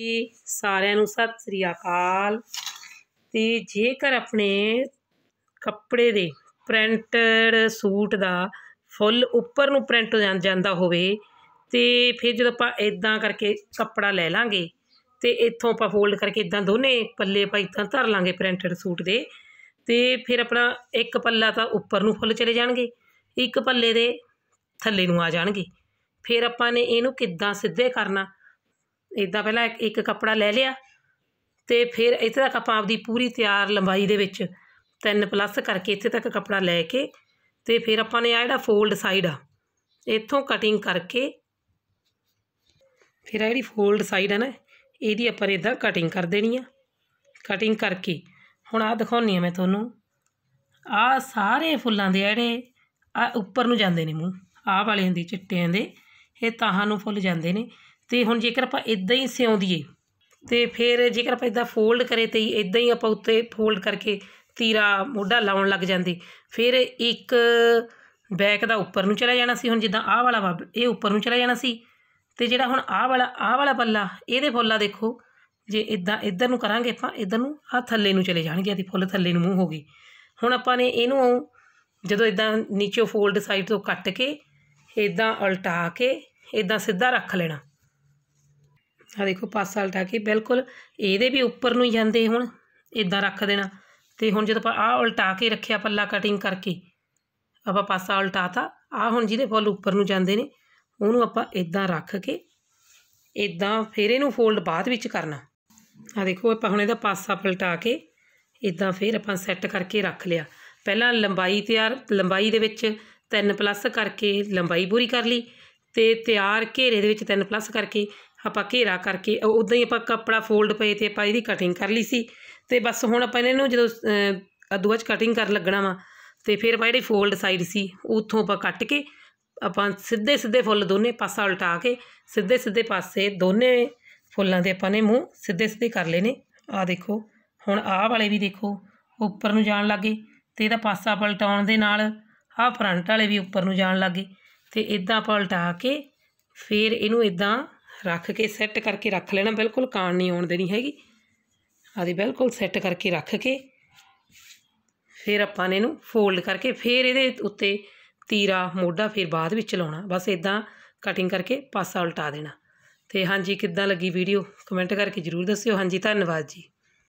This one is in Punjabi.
ਜੀ ਸਾਰਿਆਂ ਨੂੰ ਸਤਿ ਸ੍ਰੀ ਅਕਾਲ ਤੇ ਜੇਕਰ ਆਪਣੇ ਕੱਪੜੇ ਦੇ ਪ੍ਰਿੰਟਡ ਸੂਟ ਦਾ ਫੁੱਲ ਉੱਪਰ ਨੂੰ ਪ੍ਰਿੰਟ ਹੋ ਜਾਂਦਾ ਹੋਵੇ ਤੇ ਫਿਰ ਜਦੋਂ ਆਪਾਂ ਇਦਾਂ ਕਰਕੇ ਕੱਪੜਾ ਲੈ ਲਾਂਗੇ ਤੇ ਇੱਥੋਂ ਆਪਾਂ ਫੋਲਡ ਕਰਕੇ ਇਦਾਂ ਦੋਨੇ ਪੱਲੇ ਆਪਾਂ ਇਦਾਂ ਧਰ ਲਾਂਗੇ ਪ੍ਰਿੰਟਡ ਸੂਟ ਦੇ ਤੇ ਫਿਰ ਆਪਣਾ ਇੱਕ ਪੱਲਾ ਤਾਂ ਉੱਪਰ ਨੂੰ ਫੁੱਲ ਚਲੇ ਜਾਣਗੇ ਇੱਕ ਪੱਲੇ ਦੇ ਥੱਲੇ ਨੂੰ ਆ ਜਾਣਗੇ ਫਿਰ ਆਪਾਂ ਨੇ ਇਹਨੂੰ ਕਿੱਦਾਂ ਸਿੱਧੇ ਕਰਨਾ ਇਦਾਂ ਪਹਿਲਾਂ ਇੱਕ ਕੱਪੜਾ ਲੈ ਲਿਆ ਤੇ ਫਿਰ ਇੱਥੇ ਤੱਕ ਆਪਾਂ ਆਪਦੀ ਪੂਰੀ ਤਿਆਰ ਲੰਬਾਈ ਦੇ ਵਿੱਚ ਤਿੰਨ ਪਲੱਸ ਕਰਕੇ ਇੱਥੇ ਤੱਕ ਕੱਪੜਾ ਲੈ ਕੇ ਤੇ ਫਿਰ ਆਪਾਂ ਨੇ ਆ ਜਿਹੜਾ ਫੋਲਡ ਸਾਈਡ ਆ ਇੱਥੋਂ ਕਟਿੰਗ ਕਰਕੇ ਫਿਰ ਆ ਜਿਹੜੀ ਫੋਲਡ ਸਾਈਡ ਆ ਨਾ ਇਹਦੀ ਆਪਾਂ ਇਦਾਂ ਕਟਿੰਗ ਕਰ ਦੇਣੀ ਆ ਕਟਿੰਗ ਕਰਕੇ ਹੁਣ ਆ ਦਿਖਾਉਣੀ ਆ ਮੈਂ ਤੁਹਾਨੂੰ ਆ ਸਾਰੇ ਫੁੱਲਾਂ ਦੇ ਜਿਹੜੇ ਆ ਉੱਪਰ ਨੂੰ ਜਾਂਦੇ ਨੇ ਮੂੰਹ ਆਹ ਵਾਲੇ ਹੁੰਦੇ ਚਿੱਟਿਆਂ ਦੇ ਇਹ ਤਾਹਾਂ ਨੂੰ ਫੁੱਲ ਜਾਂਦੇ ਨੇ ਤੇ ਹੁਣ ਜੇਕਰ ਆਪਾਂ ਇਦਾਂ ਹੀ ਸਿਉਂਦੀਏ ਤੇ ਫਿਰ ਜੇਕਰ ਆਪਾਂ ਇਦਾਂ ਫੋਲਡ ਕਰੇ ਤੇ ਇਦਾਂ ਹੀ ਆਪਾਂ ਉੱਤੇ ਫੋਲਡ ਕਰਕੇ ਤੀਰਾ ਮੋਢਾ ਲਾਉਣ ਲੱਗ ਜਾਂਦੇ ਫਿਰ ਇੱਕ ਬੈਕ ਦਾ ਉੱਪਰ ਨੂੰ ਚਲਾ ਜਾਣਾ ਸੀ ਹੁਣ ਜਿੱਦਾਂ ਆਹ ਵਾਲਾ ਬੱਬ ਇਹ ਉੱਪਰ ਨੂੰ ਚਲਾ ਜਾਣਾ ਸੀ ਤੇ ਜਿਹੜਾ ਹੁਣ ਆਹ ਵਾਲਾ ਆਹ ਵਾਲਾ ਪੱਲਾ ਇਹਦੇ ਫੁੱਲਾ ਦੇਖੋ ਜੇ ਇਦਾਂ ਇੱਧਰ ਨੂੰ ਕਰਾਂਗੇ ਆਪਾਂ ਇੱਧਰ ਨੂੰ ਆ ਥੱਲੇ ਨੂੰ ਚਲੇ ਜਾਣਗੇ ਆਦੀ ਫੁੱਲ ਥੱਲੇ ਨੂੰ ਮੂੰਹ ਹੋ ਗਈ ਹੁਣ ਆਪਾਂ ਨੇ ਇਹਨੂੰ ਜਦੋਂ ਇਦਾਂ ਨੀਚੇ ਫੋਲਡ ਸਾਈਡ ਤੋਂ ਕੱਟ ਕੇ ਇਦਾਂ ਉਲਟਾ ਕੇ ਇਦਾਂ ਸਿੱਧਾ ਰੱਖ ਲੈਣਾ ਆ ਦੇਖੋ ਪਾਸਾ ਉਲਟਾ ਕੇ ਬਿਲਕੁਲ ਇਹਦੇ ਵੀ ਉੱਪਰ ਨੂੰ ਜਾਂਦੇ ਹੁਣ ਇਦਾਂ ਰੱਖ ਦੇਣਾ ਤੇ ਹੁਣ ਜਦੋਂ ਆਪਾਂ ਆ ਉਲਟਾ ਕੇ ਰੱਖਿਆ ਪੱਲਾ ਕਟਿੰਗ ਕਰਕੇ ਆਪਾਂ ਪਾਸਾ ਉਲਟਾਤਾ ਆ ਹੁਣ ਜਿਹਦੇ ਫੁੱਲ ਉੱਪਰ ਨੂੰ ਜਾਂਦੇ ਨੇ ਉਹਨੂੰ ਆਪਾਂ ਇਦਾਂ ਰੱਖ ਕੇ ਇਦਾਂ ਫਿਰ ਇਹਨੂੰ ਫੋਲਡ ਬਾਅਦ ਵਿੱਚ ਕਰਨਾ ਆ ਦੇਖੋ ਆਪਾਂ ਹੁਣ ਇਹਦਾ ਪਾਸਾ ਪਲਟਾ ਕੇ ਇਦਾਂ ਫਿਰ ਆਪਾਂ ਸੈੱਟ ਕਰਕੇ ਰੱਖ ਲਿਆ ਪਹਿਲਾਂ ਲੰਬਾਈ ਤਿਆਰ ਲੰਬਾਈ ਦੇ ਵਿੱਚ 3 ਪਲੱਸ ਕਰਕੇ ਲੰਬਾਈ ਪੂਰੀ ਕਰ ਲਈ ਤੇ ਤਿਆਰ ਘੇਰੇ ਦੇ ਵਿੱਚ 3 ਪਲੱਸ ਕਰਕੇ ਆਪਾਂ ਘੇਰਾ ਕਰਕੇ ਉਦਾਂ ਹੀ ਆਪਾਂ ਕੱਪੜਾ ਫੋਲਡ ਪਏ ਤੇ ਆਪਾਂ ਇਹਦੀ ਕਟਿੰਗ ਕਰ ਲਈ ਸੀ ਤੇ ਬਸ ਹੁਣ ਆਪਾਂ ਇਹਨੂੰ ਜਦੋਂ ਅਦੂਆ ਚ ਕਟਿੰਗ ਕਰਨ ਲੱਗਣਾ ਵਾ ਤੇ ਫਿਰ ਆਪਾਂ ਜਿਹੜੀ ਫੋਲਡ ਸਾਈਡ ਸੀ ਉੱਥੋਂ ਆਪਾਂ ਕੱਟ ਕੇ ਆਪਾਂ ਸਿੱਧੇ ਸਿੱਧੇ ਫੁੱਲ ਦੋਨੇ ਪਾਸਾ ਉਲਟਾ ਕੇ ਸਿੱਧੇ ਸਿੱਧੇ ਪਾਸੇ ਦੋਨੇ ਫੁੱਲਾਂ ਦੇ ਆਪਾਂ ਨੇ ਮੂੰਹ ਸਿੱਧੇ ਸਿੱਧੇ ਕਰ ਲੈਨੇ ਆ ਦੇਖੋ ਹੁਣ ਆਹ ਵਾਲੇ ਵੀ ਦੇਖੋ ਉੱਪਰ ਨੂੰ ਜਾਣ ਲੱਗੇ ਤੇ ਇਹਦਾ ਪਾਸਾ ਪਲਟਾਉਣ ਦੇ ਨਾਲ ਆਹ ਫਰੰਟ ਵਾਲੇ ਵੀ ਉੱਪਰ ਨੂੰ ਜਾਣ ਲੱਗੇ ਤੇ ਇਦਾਂ ਪਲਟਾ ਕੇ ਫਿਰ ਇਹਨੂੰ ਇਦਾਂ ਰੱਖ ਕੇ ਸੈੱਟ ਕਰਕੇ ਰੱਖ ਲੈਣਾ ਬਿਲਕੁਲ ਕਾਣ ਨਹੀਂ ਆਉਣ ਦੇਣੀ ਹੈਗੀ ਆਦੀ ਬਿਲਕੁਲ ਸੈੱਟ ਕਰਕੇ ਰੱਖ ਕੇ ਫਿਰ ਆਪਾਂ ਨੇ ਇਹਨੂੰ ਫੋਲਡ ਕਰਕੇ ਫਿਰ ਇਹਦੇ ਉੱਤੇ ਤੀਰਾ ਮੋਢਾ ਫਿਰ ਬਾਅਦ ਵਿੱਚ ਲਾਉਣਾ ਬਸ ਇਦਾਂ ਕਟਿੰਗ ਕਰਕੇ ਪਾਸਾ ਉਲਟਾ ਦੇਣਾ ਤੇ ਹਾਂਜੀ ਕਿੱਦਾਂ ਲੱਗੀ ਵੀਡੀਓ ਕਮੈਂਟ ਕਰਕੇ ਜਰੂਰ ਦੱਸਿਓ ਹਾਂਜੀ ਧੰਨਵਾਦ ਜੀ